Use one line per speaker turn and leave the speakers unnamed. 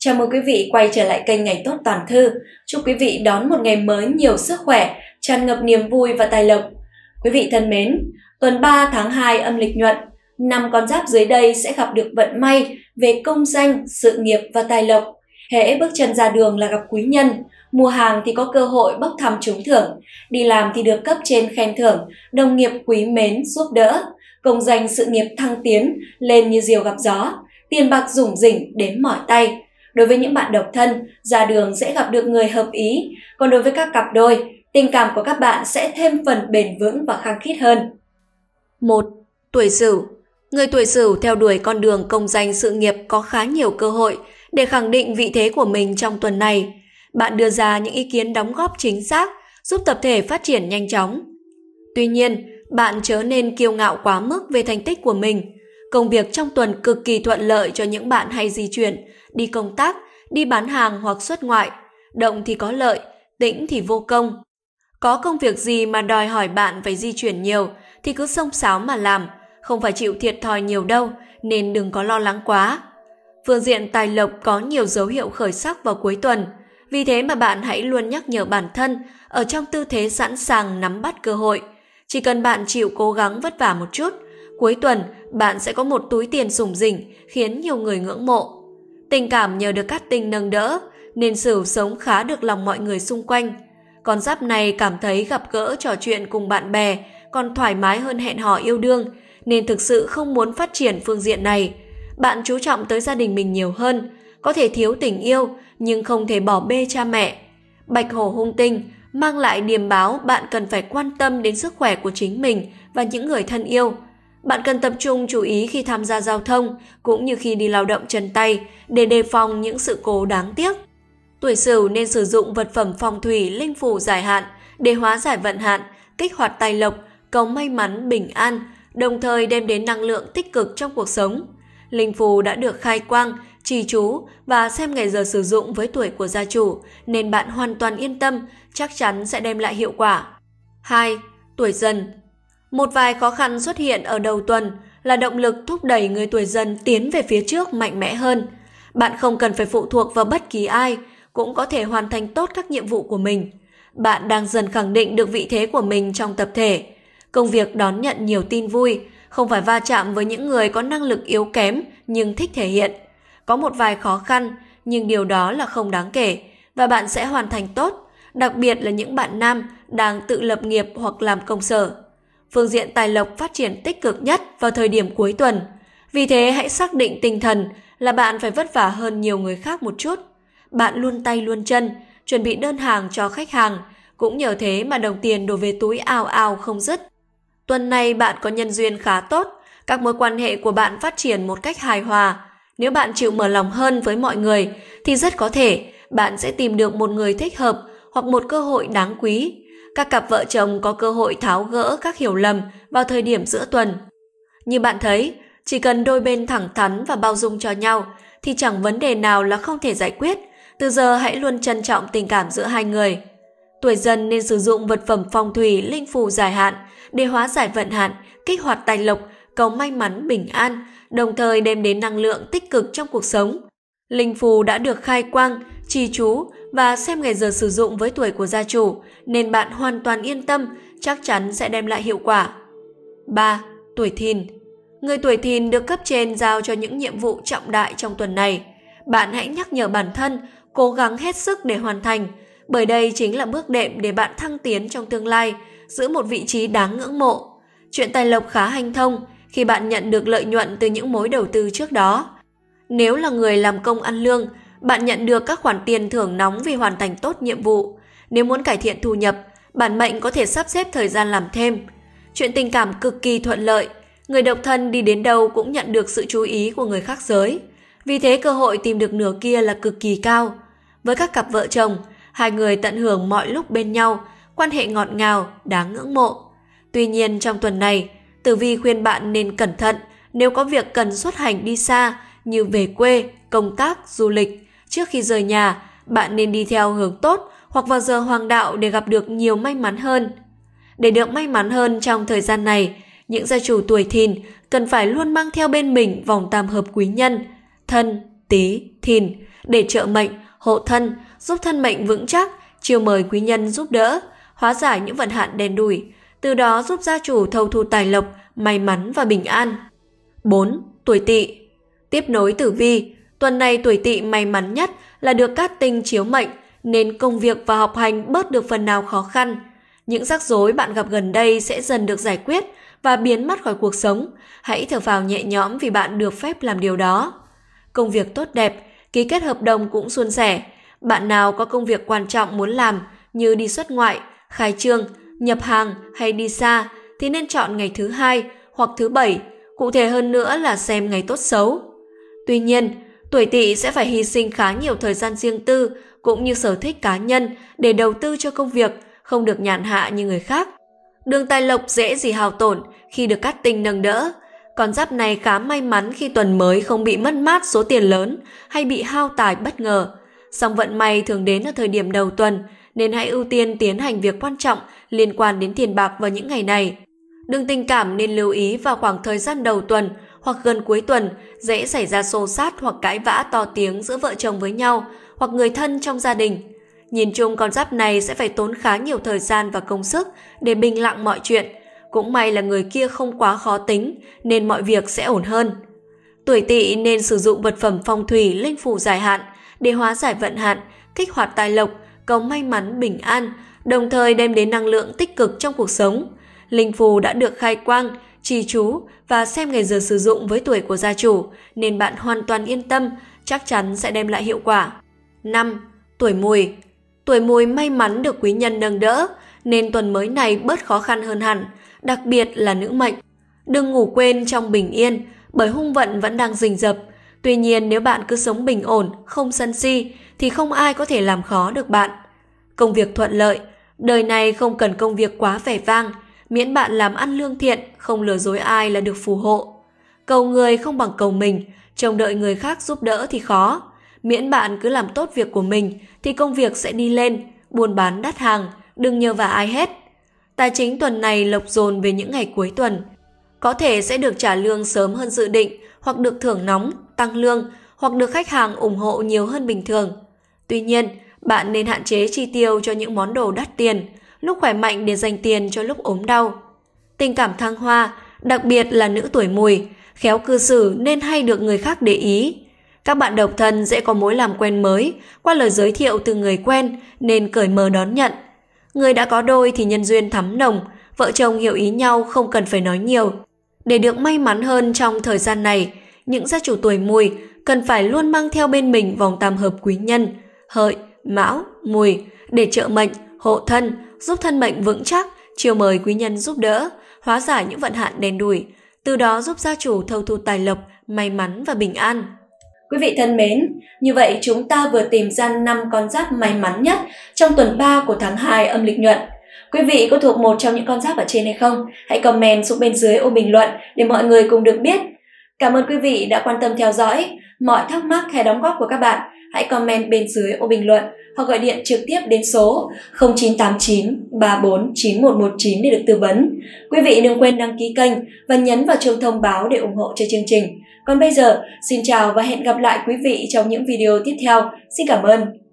Chào mừng quý vị quay trở lại kênh Ngày Tốt Toàn Thư. Chúc quý vị đón một ngày mới nhiều sức khỏe, tràn ngập niềm vui và tài lộc. Quý vị thân mến, tuần 3 tháng 2 âm lịch nhuận, năm con giáp dưới đây sẽ gặp được vận may về công danh, sự nghiệp và tài lộc. Hễ bước chân ra đường là gặp quý nhân, mua hàng thì có cơ hội bốc thăm trúng thưởng, đi làm thì được cấp trên khen thưởng, đồng nghiệp quý mến giúp đỡ, công danh sự nghiệp thăng tiến lên như diều gặp gió, tiền bạc rủng rỉnh đến mỏi tay Đối với những bạn độc thân, ra đường sẽ gặp được người hợp ý, còn đối với các cặp đôi, tình cảm của các bạn sẽ thêm phần bền vững và khăng khít hơn. 1. Tuổi Sửu Người tuổi Sửu theo đuổi con đường công danh sự nghiệp có khá nhiều cơ hội để khẳng định vị thế của mình trong tuần này. Bạn đưa ra những ý kiến đóng góp chính xác, giúp tập thể phát triển nhanh chóng. Tuy nhiên, bạn chớ nên kiêu ngạo quá mức về thành tích của mình. Công việc trong tuần cực kỳ thuận lợi cho những bạn hay di chuyển, đi công tác, đi bán hàng hoặc xuất ngoại. Động thì có lợi, tĩnh thì vô công. Có công việc gì mà đòi hỏi bạn phải di chuyển nhiều thì cứ xông xáo mà làm, không phải chịu thiệt thòi nhiều đâu nên đừng có lo lắng quá. Phương diện tài lộc có nhiều dấu hiệu khởi sắc vào cuối tuần, vì thế mà bạn hãy luôn nhắc nhở bản thân ở trong tư thế sẵn sàng nắm bắt cơ hội. Chỉ cần bạn chịu cố gắng vất vả một chút, cuối tuần bạn sẽ có một túi tiền sủng rỉnh khiến nhiều người ngưỡng mộ. Tình cảm nhờ được Cát Tinh nâng đỡ, nên Sửu sống khá được lòng mọi người xung quanh. Con giáp này cảm thấy gặp gỡ trò chuyện cùng bạn bè còn thoải mái hơn hẹn hò yêu đương, nên thực sự không muốn phát triển phương diện này. Bạn chú trọng tới gia đình mình nhiều hơn, có thể thiếu tình yêu nhưng không thể bỏ bê cha mẹ. Bạch hổ hung tinh mang lại điềm báo bạn cần phải quan tâm đến sức khỏe của chính mình và những người thân yêu – bạn cần tập trung chú ý khi tham gia giao thông cũng như khi đi lao động chân tay để đề phòng những sự cố đáng tiếc. Tuổi Sửu nên sử dụng vật phẩm phong thủy linh phù giải hạn để hóa giải vận hạn, kích hoạt tài lộc, cầu may mắn bình an, đồng thời đem đến năng lượng tích cực trong cuộc sống. Linh phù đã được khai quang, trì chú và xem ngày giờ sử dụng với tuổi của gia chủ nên bạn hoàn toàn yên tâm, chắc chắn sẽ đem lại hiệu quả. 2. Tuổi dần một vài khó khăn xuất hiện ở đầu tuần là động lực thúc đẩy người tuổi dần tiến về phía trước mạnh mẽ hơn. Bạn không cần phải phụ thuộc vào bất kỳ ai, cũng có thể hoàn thành tốt các nhiệm vụ của mình. Bạn đang dần khẳng định được vị thế của mình trong tập thể. Công việc đón nhận nhiều tin vui, không phải va chạm với những người có năng lực yếu kém nhưng thích thể hiện. Có một vài khó khăn, nhưng điều đó là không đáng kể và bạn sẽ hoàn thành tốt, đặc biệt là những bạn nam đang tự lập nghiệp hoặc làm công sở phương diện tài lộc phát triển tích cực nhất vào thời điểm cuối tuần. Vì thế hãy xác định tinh thần là bạn phải vất vả hơn nhiều người khác một chút. Bạn luôn tay luôn chân, chuẩn bị đơn hàng cho khách hàng, cũng nhờ thế mà đồng tiền đổ về túi ao ao không dứt. Tuần này bạn có nhân duyên khá tốt, các mối quan hệ của bạn phát triển một cách hài hòa. Nếu bạn chịu mở lòng hơn với mọi người thì rất có thể bạn sẽ tìm được một người thích hợp hoặc một cơ hội đáng quý các cặp vợ chồng có cơ hội tháo gỡ các hiểu lầm vào thời điểm giữa tuần. Như bạn thấy, chỉ cần đôi bên thẳng thắn và bao dung cho nhau thì chẳng vấn đề nào là không thể giải quyết. Từ giờ hãy luôn trân trọng tình cảm giữa hai người. Tuổi dần nên sử dụng vật phẩm phong thủy linh phù dài hạn để hóa giải vận hạn, kích hoạt tài lộc, cầu may mắn bình an, đồng thời đem đến năng lượng tích cực trong cuộc sống. Linh phù đã được khai quang trì chú và xem ngày giờ sử dụng với tuổi của gia chủ nên bạn hoàn toàn yên tâm chắc chắn sẽ đem lại hiệu quả. 3. Tuổi thìn Người tuổi thìn được cấp trên giao cho những nhiệm vụ trọng đại trong tuần này. Bạn hãy nhắc nhở bản thân, cố gắng hết sức để hoàn thành, bởi đây chính là bước đệm để bạn thăng tiến trong tương lai, giữ một vị trí đáng ngưỡng mộ. Chuyện tài lộc khá hanh thông khi bạn nhận được lợi nhuận từ những mối đầu tư trước đó. Nếu là người làm công ăn lương, bạn nhận được các khoản tiền thưởng nóng vì hoàn thành tốt nhiệm vụ. Nếu muốn cải thiện thu nhập, bản mệnh có thể sắp xếp thời gian làm thêm. Chuyện tình cảm cực kỳ thuận lợi, người độc thân đi đến đâu cũng nhận được sự chú ý của người khác giới. Vì thế cơ hội tìm được nửa kia là cực kỳ cao. Với các cặp vợ chồng, hai người tận hưởng mọi lúc bên nhau, quan hệ ngọt ngào, đáng ngưỡng mộ. Tuy nhiên trong tuần này, Tử Vi khuyên bạn nên cẩn thận nếu có việc cần xuất hành đi xa như về quê, công tác, du lịch Trước khi rời nhà, bạn nên đi theo hướng tốt hoặc vào giờ hoàng đạo để gặp được nhiều may mắn hơn. Để được may mắn hơn trong thời gian này, những gia chủ tuổi thìn cần phải luôn mang theo bên mình vòng tam hợp quý nhân, thân, tí, thìn để trợ mệnh, hộ thân, giúp thân mệnh vững chắc, chiều mời quý nhân giúp đỡ, hóa giải những vận hạn đen đủi, từ đó giúp gia chủ thâu thu tài lộc, may mắn và bình an. 4. Tuổi tỵ Tiếp nối tử vi, Tuần này tuổi tỵ may mắn nhất là được các tinh chiếu mệnh, nên công việc và học hành bớt được phần nào khó khăn. Những rắc rối bạn gặp gần đây sẽ dần được giải quyết và biến mất khỏi cuộc sống. Hãy thở vào nhẹ nhõm vì bạn được phép làm điều đó. Công việc tốt đẹp, ký kết hợp đồng cũng suôn sẻ. Bạn nào có công việc quan trọng muốn làm như đi xuất ngoại, khai trương, nhập hàng hay đi xa thì nên chọn ngày thứ hai hoặc thứ bảy, cụ thể hơn nữa là xem ngày tốt xấu. Tuy nhiên, tuổi tỵ sẽ phải hy sinh khá nhiều thời gian riêng tư cũng như sở thích cá nhân để đầu tư cho công việc, không được nhàn hạ như người khác. Đường tài lộc dễ gì hào tổn khi được cát tinh nâng đỡ. Con giáp này khá may mắn khi tuần mới không bị mất mát số tiền lớn hay bị hao tài bất ngờ. Song vận may thường đến ở thời điểm đầu tuần, nên hãy ưu tiên tiến hành việc quan trọng liên quan đến tiền bạc vào những ngày này. Đường tình cảm nên lưu ý vào khoảng thời gian đầu tuần hoặc gần cuối tuần dễ xảy ra xô xát hoặc cãi vã to tiếng giữa vợ chồng với nhau hoặc người thân trong gia đình. Nhìn chung con giáp này sẽ phải tốn khá nhiều thời gian và công sức để bình lặng mọi chuyện. Cũng may là người kia không quá khó tính nên mọi việc sẽ ổn hơn. Tuổi tỵ nên sử dụng vật phẩm phong thủy linh phù dài hạn để hóa giải vận hạn, kích hoạt tài lộc, cầu may mắn bình an, đồng thời đem đến năng lượng tích cực trong cuộc sống. Linh phù đã được khai quang trì chú và xem ngày giờ sử dụng với tuổi của gia chủ nên bạn hoàn toàn yên tâm, chắc chắn sẽ đem lại hiệu quả. 5. Tuổi mùi Tuổi mùi may mắn được quý nhân nâng đỡ nên tuần mới này bớt khó khăn hơn hẳn, đặc biệt là nữ mệnh. Đừng ngủ quên trong bình yên bởi hung vận vẫn đang rình rập. Tuy nhiên nếu bạn cứ sống bình ổn, không sân si thì không ai có thể làm khó được bạn. Công việc thuận lợi, đời này không cần công việc quá vẻ vang – miễn bạn làm ăn lương thiện, không lừa dối ai là được phù hộ. Cầu người không bằng cầu mình, trông đợi người khác giúp đỡ thì khó. Miễn bạn cứ làm tốt việc của mình thì công việc sẽ đi lên, buôn bán đắt hàng, đừng nhờ vào ai hết. Tài chính tuần này lộc dồn về những ngày cuối tuần. Có thể sẽ được trả lương sớm hơn dự định, hoặc được thưởng nóng, tăng lương, hoặc được khách hàng ủng hộ nhiều hơn bình thường. Tuy nhiên, bạn nên hạn chế chi tiêu cho những món đồ đắt tiền, lúc khỏe mạnh để dành tiền cho lúc ốm đau. Tình cảm thăng hoa, đặc biệt là nữ tuổi mùi, khéo cư xử nên hay được người khác để ý. Các bạn độc thân dễ có mối làm quen mới qua lời giới thiệu từ người quen nên cởi mở đón nhận. Người đã có đôi thì nhân duyên thắm nồng, vợ chồng hiểu ý nhau không cần phải nói nhiều. Để được may mắn hơn trong thời gian này, những gia chủ tuổi mùi cần phải luôn mang theo bên mình vòng tam hợp quý nhân, hợi, mão, mùi để trợ mệnh, hộ thân, giúp thân mệnh vững chắc, chiều mời quý nhân giúp đỡ, hóa giải những vận hạn đen đủi, từ đó giúp gia chủ thâu thu tài lộc, may mắn và bình an. Quý vị thân mến, như vậy chúng ta vừa tìm ra 5 con giáp may mắn nhất trong tuần 3 của tháng 2 âm lịch nhuận. Quý vị có thuộc một trong những con giáp ở trên hay không? Hãy comment xuống bên dưới ô bình luận để mọi người cùng được biết. Cảm ơn quý vị đã quan tâm theo dõi. Mọi thắc mắc hay đóng góp của các bạn, hãy comment bên dưới ô bình luận hoặc gọi điện trực tiếp đến số 0989 34 9119 để được tư vấn. Quý vị đừng quên đăng ký kênh và nhấn vào chuông thông báo để ủng hộ cho chương trình. Còn bây giờ, xin chào và hẹn gặp lại quý vị trong những video tiếp theo. Xin cảm ơn.